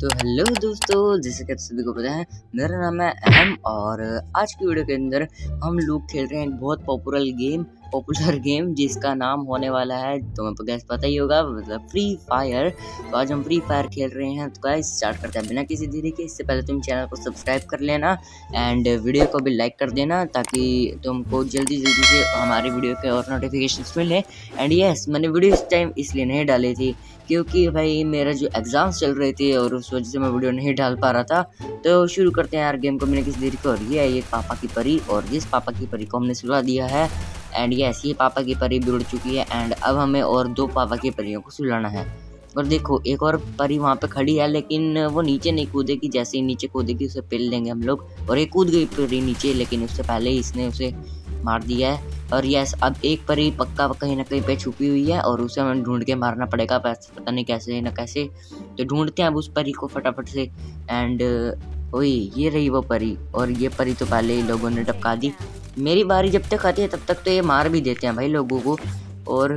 तो हेलो दोस्तों जैसे कि आप सभी को पता है मेरा नाम है अहम और आज की वीडियो के अंदर हम लोग खेल रहे हैं एक बहुत पॉपुलर गेम पॉपुलर गेम जिसका नाम होने वाला है तो मैं गैस पता ही होगा मतलब फ्री फायर तो आज हम फ्री फायर खेल रहे हैं तो गाइस स्टार्ट करते हैं बिना किसी देरी के इससे पहले तुम चैनल को सब्सक्राइब कर लेना एंड वीडियो को भी लाइक कर देना ताकि तुमको जल्दी जल्दी से हमारे वीडियो के और नोटिफिकेशन मिले एंड येस मैंने वीडियो इस टाइम इसलिए नहीं डाली थी क्योंकि भाई मेरा जो एग्ज़ाम्स चल रहे थे और उस वजह से मैं वीडियो नहीं डाल पा रहा था तो शुरू करते हैं यार गेम को मैंने किसी देरी को और ये है ये पापा की परी और जिस पापा की परी को हमने सुला दिया है एंड ये ऐसी पापा की परी उड़ चुकी है एंड अब हमें और दो पापा की परियों को सुलाना है और देखो एक और परी वहाँ पे खड़ी है लेकिन वो नीचे नहीं कूदेगी जैसे ही नीचे कूदेगी उसे पिल देंगे हम लोग और एक कूद गई परी नीचे लेकिन उससे पहले ही इसने उसे मार दिया है और यस अब एक परी पक्का कहीं ना कहीं पे छुपी हुई है और उसे हमें ढूंढ के मारना पड़ेगा पता नहीं कैसे ना कैसे तो ढूंढते हैं अब उस परी को फटाफट से एंड ओए ये रही वो परी और ये परी तो पहले ही लोगों ने टपका दी मेरी बारी जब तक आती है तब तक तो ये मार भी देते हैं भाई लोगों को और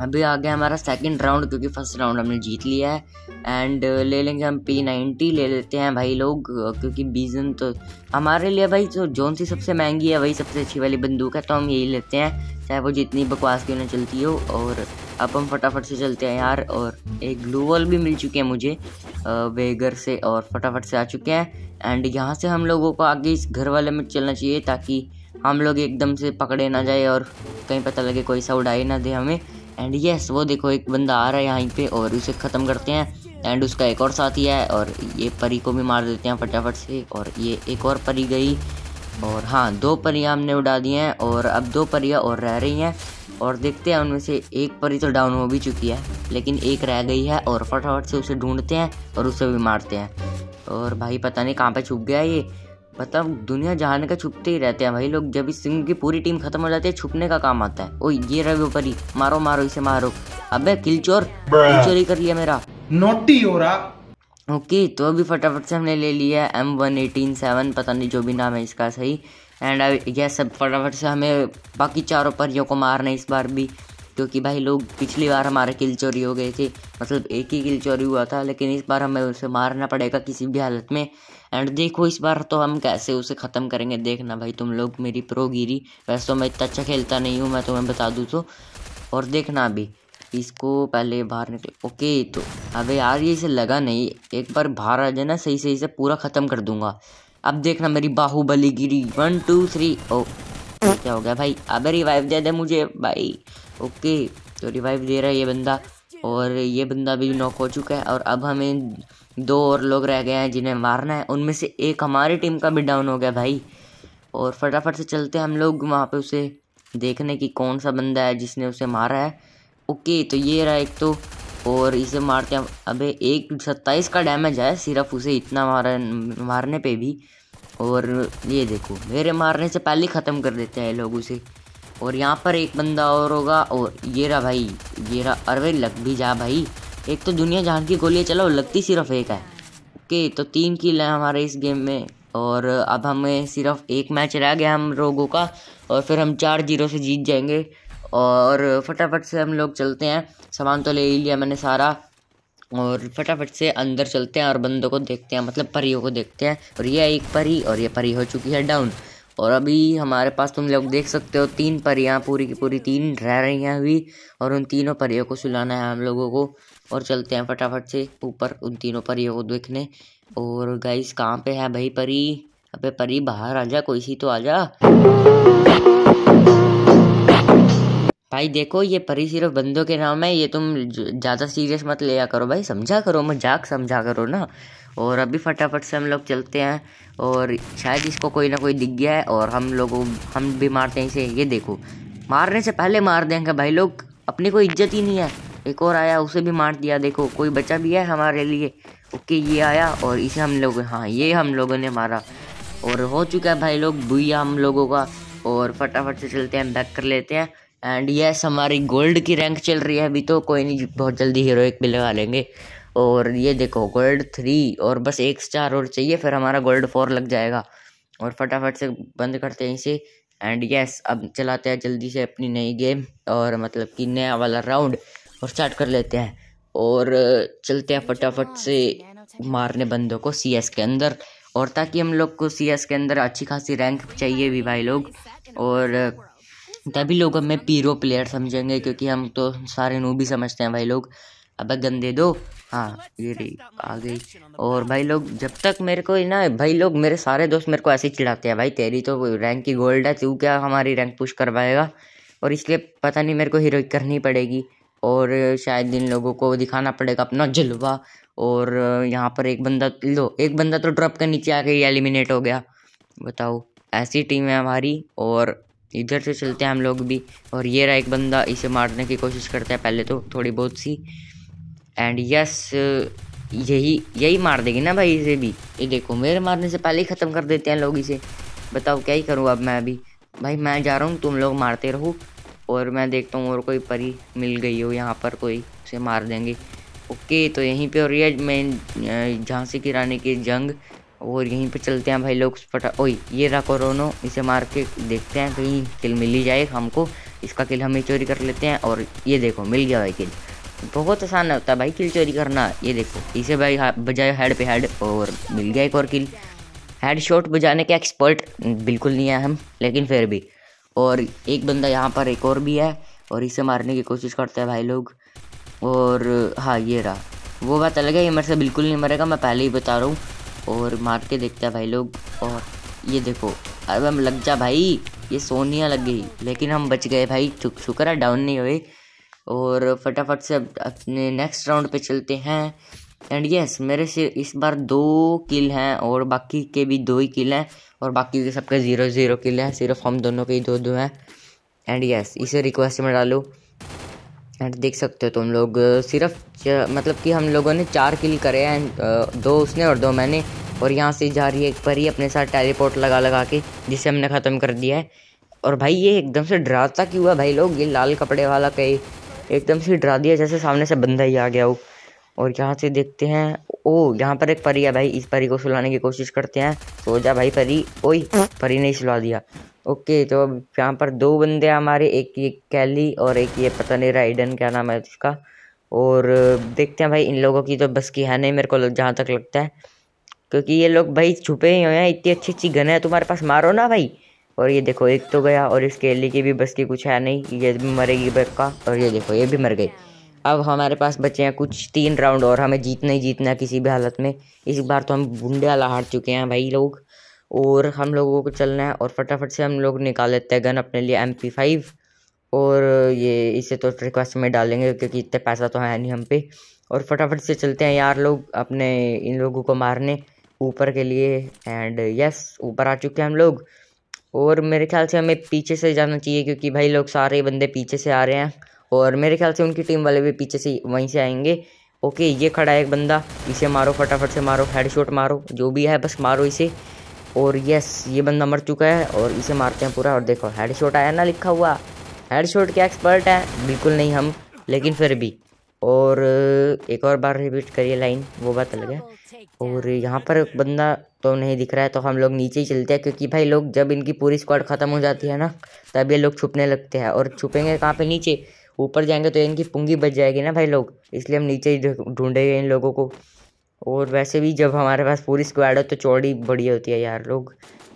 अभी आ गया हमारा सेकंड राउंड क्योंकि फर्स्ट राउंड हमने जीत लिया है एंड uh, ले लेंगे हम पी नाइन्टी ले लेते हैं भाई लोग uh, क्योंकि बीजन तो हमारे लिए भाई जो तो जोन सी सबसे महंगी है वही सबसे अच्छी वाली बंदूक है तो हम यही लेते हैं चाहे वो जितनी बकवास की उन्हें चलती हो और अब हम फटाफट से चलते हैं यार और एक ग्लू वॉल भी मिल चुके हैं मुझे वेगर से और फटाफट से आ चुके हैं एंड यहाँ से हम लोगों को आगे इस घर वाले में चलना चाहिए ताकि हम लोग एकदम से पकड़े ना जाए और कहीं पता लगे कोई सा उड़ाई ना दे हमें एंड यस वो देखो एक बंदा आ रहा है यहाँ पे और उसे ख़त्म करते हैं एंड उसका एक और साथी है और ये परी को भी मार देते हैं फटाफट से और ये एक और परी गई और हाँ दो परियाँ हमने उड़ा दी हैं और अब दो परियाँ और रह रही हैं और देखते हैं उनमें से एक परी तो डाउन हो भी चुकी है लेकिन एक रह गई है और फटाफट से उसे ढूंढते हैं और उसे भी मारते हैं और भाई पता नहीं कहाँ पे छुप गया ये मतलब दुनिया जहान का छुपते ही रहते हैं भाई लोग जब इस सिंह की पूरी टीम खत्म हो जाती है छुपने का काम आता है ओ ये रवि परी मारो मारो इसे मारो अबे किलचोर किलचोरी कर लिया मेरा नोटी हो रहा ओके तो अभी फटाफट से हमने ले लिया है एम वन एटीन सेवन पता नहीं जो भी नाम है इसका सही एंड यह सब फटाफट से हमें बाकी चारों परियों को मारना है इस बार भी क्योंकि भाई लोग पिछली बार हमारे किल चोरी हो गए थे मतलब एक ही किल चोरी हुआ था लेकिन इस बार हमें उसे मारना पड़ेगा किसी भी हालत में एंड देखो इस बार तो हम कैसे उसे ख़त्म करेंगे देखना भाई तुम लोग मेरी प्रो गिरी वैसे तो मैं इतना अच्छा खेलता नहीं हूँ मैं तुम्हें बता दूँ तो और देखना अभी इसको पहले बाहर निकल ओके तो अबे यार ये इसे लगा नहीं एक बार बाहर आ जाना सही सही से पूरा ख़त्म कर दूंगा अब देखना मेरी बाहुबली गिरी वन टू थ्री ओ क्या हो गया भाई अब रिवाइव दे दे मुझे भाई ओके तो रिवाइव दे रहा है ये बंदा और ये बंदा भी नॉक हो चुका है और अब हमें दो और लोग रह गए हैं जिन्हें मारना है उनमें से एक हमारी टीम का भी डाउन हो गया भाई और फटाफट से चलते हम लोग वहाँ पे उसे देखने की कौन सा बंदा है जिसने उसे मारा है ओके तो ये रहा एक तो और इसे मारते हैं अबे एक सत्ताईस का डैमेज है सिर्फ उसे इतना मार मारने पे भी और ये देखो मेरे मारने से पहले ख़त्म कर देते हैं लोग उसे और यहाँ पर एक बंदा और होगा और ये रहा भाई ये रहा अरे लग भी जा भाई एक तो दुनिया जहाँ की गोलियाँ चलाओ लगती सिर्फ एक है ओके तो तीन किल है हमारे इस गेम में और अब हमें सिर्फ एक मैच रह गया हम लोगों का और फिर हम चार जीरो से जीत जाएंगे और फटाफट से हम लोग चलते हैं सामान तो ले ही लिया मैंने सारा और फटाफट से अंदर चलते हैं और बंदों को देखते हैं मतलब परियों को देखते हैं और ये एक परी और ये परी हो चुकी है डाउन और अभी हमारे पास तुम लोग देख सकते हो तीन परियाँ पूरी की पूरी तीन रह रही हैं अभी और उन तीनों परियों को सुलाना है हम लोगों को और चलते हैं फटाफट से ऊपर उन तीनों परियों को देखने और गाइस कहाँ पे है भाई परी अबे परी बाहर आ जा कोई सी तो आ जा भाई देखो ये परी सिर्फ बंदों के नाम है ये तुम ज़्यादा सीरियस मत लिया करो भाई समझा करो मजाक समझा करो ना और अभी फटाफट से हम लोग चलते हैं और शायद इसको कोई ना कोई दिख गया है और हम लोगों हम भी मारते हैं इसे ये देखो मारने से पहले मार देंगे भाई लोग अपनी कोई इज्जत ही नहीं है एक और आया उसे भी मार दिया देखो कोई बचा भी है हमारे लिए ओके ये आया और इसे हम लोग हाँ ये हम लोगों ने मारा और हो चुका है भाई लोग भूया हम लोगों का और फटाफट से चलते हैं बैक कर लेते हैं एंड यस हमारी गोल्ड की रैंक चल रही है अभी तो कोई नहीं बहुत जल्दी हीरोइक भी लगा लेंगे और ये देखो गोल्ड थ्री और बस एक स्टार और चाहिए फिर हमारा गोल्ड फोर लग जाएगा और फटाफट से बंद करते हैं इसे एंड यस अब चलाते हैं जल्दी से अपनी नई गेम और मतलब कि नया वाला राउंड और स्टार्ट कर लेते हैं और चलते हैं फटाफट से मारने बंदों को सी के अंदर और ताकि हम लोग को सी के अंदर अच्छी खासी रैंक चाहिए भी भाई लोग और तभी लोग हमें पीरो प्लेयर समझेंगे क्योंकि हम तो सारे भी समझते हैं भाई लोग अब गंदे दो हाँ ये रही आ गई और भाई लोग जब तक मेरे को ना भाई लोग मेरे सारे दोस्त मेरे को ऐसे ही चिढ़ाते हैं भाई तेरी तो रैंक की गोल्ड है तू क्या हमारी रैंक पुश करवाएगा और इसलिए पता नहीं मेरे को हीरो करनी पड़ेगी और शायद इन लोगों को दिखाना पड़ेगा अपना जलवा और यहाँ पर एक बंदा लो एक बंदा तो ड्रॉप के नीचे आके एलिमिनेट हो गया बताओ ऐसी टीम है हमारी और इधर से चलते हैं हम लोग भी और ये रहा एक बंदा इसे मारने की कोशिश करता है पहले तो थोड़ी बहुत सी एंड यस यही यही मार देगी ना भाई इसे भी ये देखो मेरे मारने से पहले ही ख़त्म कर देते हैं लोग इसे बताओ क्या ही करूँ अब मैं अभी भाई मैं जा रहा हूँ तुम लोग मारते रहो और मैं देखता हूँ और कोई परी मिल गई हो यहाँ पर कोई उसे मार देंगे ओके तो यहीं पे और यह मैं झांसी की रानी की जंग और यहीं पे चलते हैं भाई लोग पटा ओए ये रहा कोरोनो इसे मार के देखते हैं कहीं किल मिल ही जाए हमको इसका किल हम ही चोरी कर लेते हैं और ये देखो मिल गया भाई किल बहुत आसान होता है भाई किल चोरी करना ये देखो इसे भाई बजाय हेड पे हेड और मिल गया एक और किल हेड शॉट बजाने के एक्सपर्ट बिल्कुल नहीं है हम लेकिन फिर भी और एक बंदा यहाँ पर एक और भी है और इसे मारने की कोशिश करते हैं भाई लोग और हाँ ये रहा वो बात अलग है ये मेरे से बिल्कुल नहीं मरेगा मैं पहले ही बता रहा हूँ और मार के देखते हैं भाई लोग और ये देखो अब हम लग जा भाई ये सोनिया लग गई लेकिन हम बच गए भाई शुक्र है डाउन नहीं हुए और फटाफट से अपने नेक्स्ट राउंड पे चलते हैं एंड यस मेरे से इस बार दो किल हैं और बाकी के भी दो ही किल हैं और बाकी के सबके ज़ीरो ज़ीरो किल हैं सिर्फ हम दोनों के ही दो दो हैं एंड यस इसे रिक्वेस्ट में डालो देख सकते हो तुम लोग सिर्फ मतलब कि हम लोगों ने चार किल करे हैं दो उसने और दो मैंने और यहाँ से जा रही है एक परी अपने साथ टेलीपोर्ट लगा लगा के जिसे हमने ख़त्म कर दिया है और भाई ये एकदम से डराता क्यों हुआ भाई लोग ये लाल कपड़े वाला कहीं एकदम से डरा दिया जैसे सामने से बंदा ही आ गया हो और यहाँ से देखते हैं ओ यहाँ पर एक परी है भाई इस परी को सुलाने की कोशिश करते हैं सो जा भाई परी ओ परी ने सुला दिया ओके तो यहाँ पर दो बंदे हमारे एक ये कैली और एक ये पता नहीं राइडन क्या नाम है उसका और देखते हैं भाई इन लोगों की तो बस की है नहीं मेरे को जहाँ तक लगता है क्योंकि ये लोग भाई छुपे ही हो हैं इतनी अच्छी अच्छी गन है तुम्हारे पास मारो ना भाई और ये देखो एक तो गया और इस केली की भी बस की कुछ है नहीं ये भी मरेगी बक्का और ये देखो ये भी मर गई अब हमारे पास बचे हैं कुछ तीन राउंड और हमें जीतना ही जीतना किसी भी हालत में इस बार तो हम बुंडे वाला हार चुके हैं भाई लोग और हम लोगों को चलना है और फटाफट से हम लोग निकाल लेते हैं गन अपने लिए एम पी फाइव और ये इसे तो रिक्वेस्ट में डालेंगे क्योंकि इतने पैसा तो है नहीं हम पे और फटाफट से चलते हैं यार लोग अपने इन लोगों को मारने ऊपर के लिए एंड यस ऊपर आ चुके हैं हम लोग और मेरे ख्याल से हमें पीछे से जाना चाहिए क्योंकि भाई लोग सारे बंदे पीछे से आ रहे हैं और मेरे ख्याल से उनकी टीम वाले भी पीछे से वहीं से आएंगे ओके ये खड़ा है एक बंदा इसे मारो फटाफट से मारो हेडशॉट मारो जो भी है बस मारो इसे और यस ये बंदा मर चुका है और इसे मारते हैं पूरा और देखो हेडशॉट आया ना लिखा हुआ शॉट के एक्सपर्ट है बिल्कुल नहीं हम लेकिन फिर भी और एक और बार रिपीट करिए लाइन वो बात अलग है और यहाँ पर बंदा तो नहीं दिख रहा है तो हम लोग नीचे ही चलते हैं क्योंकि भाई लोग जब इनकी पूरी स्क्वाड ख़त्म हो जाती है ना तब ये लोग छुपने लगते हैं और छुपेंगे कहाँ पे नीचे ऊपर जाएंगे तो इनकी पुंगी बच जाएगी ना भाई लोग इसलिए हम नीचे ही ढूंढेंगे इन लोगों को और वैसे भी जब हमारे पास पूरी स्क्वाड हो तो चौड़ी बढ़िया होती है यार लोग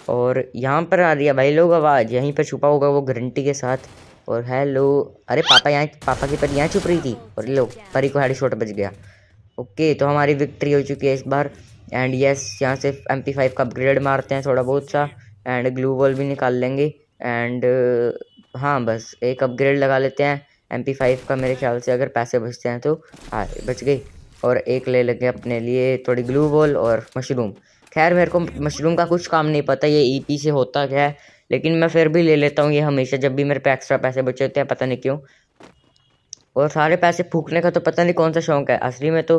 और यहाँ पर आ रही है भाई लोग आवाज़ यहीं पर छुपा होगा वो गारंटी के साथ और हेलो अरे पापा यहाँ पापा की परी यहाँ छुप रही थी और लो परी को हेड शॉट बच गया ओके तो हमारी विक्ट्री हो चुकी है इस बार एंड यस यहाँ से एम पी फाइव का अपग्रेड मारते हैं थोड़ा बहुत सा एंड ग्लू वॉल भी निकाल लेंगे एंड हाँ बस एक अपग्रेड लगा लेते हैं एम पी फाइव का मेरे ख्याल से अगर पैसे बचते हैं तो आ हाँ, बच गई और एक ले लेंगे अपने लिए थोड़ी ग्लू बॉल और मशरूम खैर मेरे को मशरूम का कुछ काम नहीं पता ये ईपी e से होता क्या है लेकिन मैं फिर भी ले लेता हूँ ये हमेशा जब भी मेरे पे एक्स्ट्रा पैसे बचे होते हैं पता नहीं क्यों और सारे पैसे फूकने का तो पता नहीं कौन सा शौक है असली में तो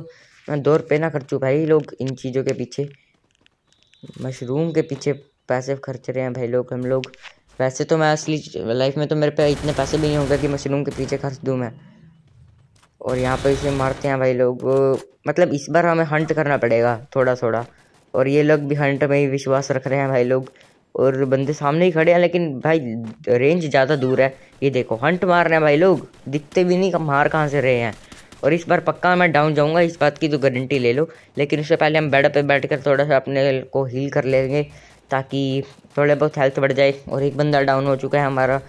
मैं दो रुपये ना खर्चू भाई लोग इन चीज़ों के पीछे मशरूम के पीछे पैसे खर्च रहे हैं भाई लोग हम लोग वैसे तो मैं असली लाइफ में तो मेरे पे इतने पैसे भी नहीं होंगे कि मशरूम के पीछे खर्च दूँ मैं और यहाँ पर इसे मारते हैं भाई लोग मतलब इस बार हमें हंट करना पड़ेगा थोड़ा थोड़ा और ये लोग भी हंट में ही विश्वास रख रहे हैं भाई लोग और बंदे सामने ही खड़े हैं लेकिन भाई रेंज ज़्यादा दूर है ये देखो हंट मार रहे हैं भाई लोग दिखते भी नहीं मार कहाँ से रहे हैं और इस बार पक्का मैं डाउन जाऊँगा इस बात की तो गारंटी ले लो लेकिन उससे पहले हम बेड पर बैठ थोड़ा सा अपने को हील कर लेंगे ताकि थोड़े बहुत हेल्थ बढ़ जाए और एक बंदा डाउन हो चुका है हमारा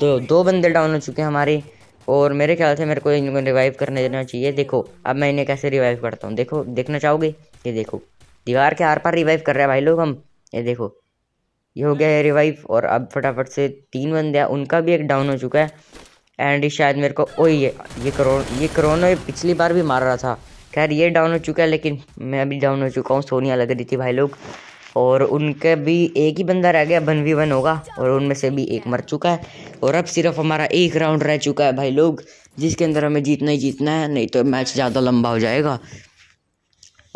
दो दो बंदे डाउन हो चुके हैं हमारे और मेरे ख्याल से मेरे को इनको रिवाइव करने देना चाहिए देखो अब मैं इन्हें कैसे रिवाइव करता हूँ देखो देखना चाहोगे ये देखो दीवार के आर पार रिवाइव कर रहे हैं भाई लोग हम ये देखो ये हो गया है रिवाइव और अब फटाफट से तीन बंदे हैं उनका भी एक डाउन हो चुका है एंड शायद मेरे को ओ ये ये करो ये करोना ये पिछली बार भी मार रहा था खैर ये डाउन हो चुका है लेकिन मैं भी डाउन हो चुका हूँ सोनिया लग रही थी भाई लोग और उनका भी एक ही बंदा रह गया वन वी वन होगा और उनमें से भी एक मर चुका है और अब सिर्फ हमारा एक राउंड रह चुका है भाई लोग जिसके अंदर हमें जीतना ही जीतना है नहीं तो मैच ज़्यादा लंबा हो जाएगा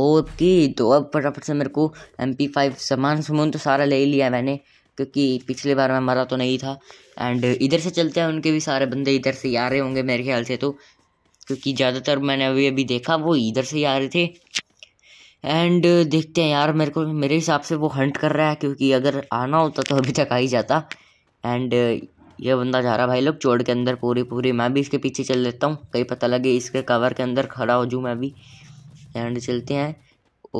ओके तो अब फटाफट से मेरे को एम पी फाइव सामान सामान तो सारा ले ही लिया मैंने क्योंकि पिछले बार में मरा तो नहीं था एंड इधर से चलते हैं उनके भी सारे बंदे इधर से ही आ रहे होंगे मेरे ख्याल से तो क्योंकि ज़्यादातर मैंने अभी अभी देखा वो इधर से ही आ रहे थे एंड uh, देखते हैं यार मेरे को मेरे हिसाब से वो हंट कर रहा है क्योंकि अगर आना होता तो अभी तक आ ही जाता एंड uh, ये बंदा जा रहा भाई लोग चोड़ के अंदर पूरी पूरी मैं भी इसके पीछे चल लेता हूँ कहीं पता लगे इसके कवर के अंदर खड़ा हो जूँ मैं भी एंड चलते हैं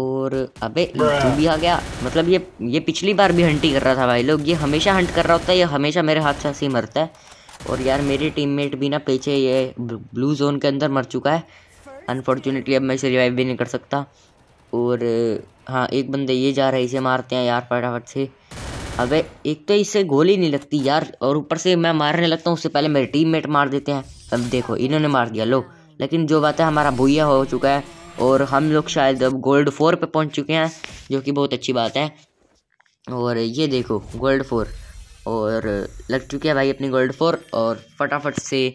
और अबे तू भी आ गया मतलब ये ये पिछली बार भी हंट ही कर रहा था भाई लोग ये हमेशा हंट कर रहा होता है ये हमेशा मेरे हाथ से ही मरता है और यार मेरी टीममेट भी ना पीछे ये ब्लू जोन के अंदर मर चुका है अनफॉर्चुनेटली अब मैं इसे रिवाइव भी नहीं कर सकता और हाँ एक बंदा ये जा रहा है इसे मारते हैं यार फटाफट से अबे एक तो इससे गोली नहीं लगती यार और ऊपर से मैं मारने लगता हूँ उससे पहले मेरे टीममेट मार देते हैं अब देखो इन्होंने मार दिया लो लेकिन जो बात है हमारा भूया हो चुका है और हम लोग शायद अब गोल्ड फोर पे पहुँच चुके हैं जो कि बहुत अच्छी बात है और ये देखो गोल्ड फोर और लग चुके हैं भाई अपनी गोल्ड फोर और फटाफट से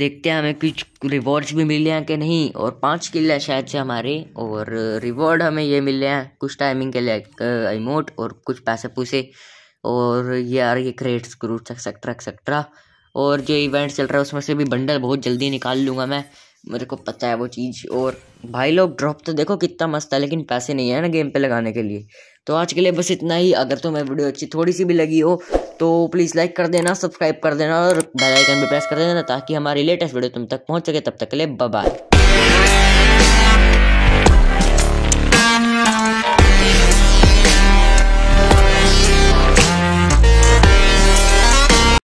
देखते हैं हमें कुछ रिवॉर्ड्स भी मिले हैं कि नहीं और पाँच किले शायद से हमारे और रिवॉर्ड हमें ये मिले हैं कुछ टाइमिंग के लिए रिमोट और कुछ पैसे पूसे और ये यार ये क्रेट्स स्क्रूट एक्सेट्रा एक्सेट्रा और जो इवेंट चल रहा है उसमें से भी बंडल बहुत जल्दी निकाल लूँगा मैं मेरे को पता है वो चीज़ और भाई लोग ड्रॉप तो देखो कितना मस्त है लेकिन पैसे नहीं है ना गेम पे लगाने के लिए तो आज के लिए बस इतना ही अगर तो मैं वीडियो अच्छी थोड़ी सी भी लगी हो तो प्लीज़ लाइक कर देना सब्सक्राइब कर देना और बेल आइकन भी प्रेस कर देना ताकि हमारी लेटेस्ट वीडियो तुम तक पहुंच सके तब तक के लिए बाय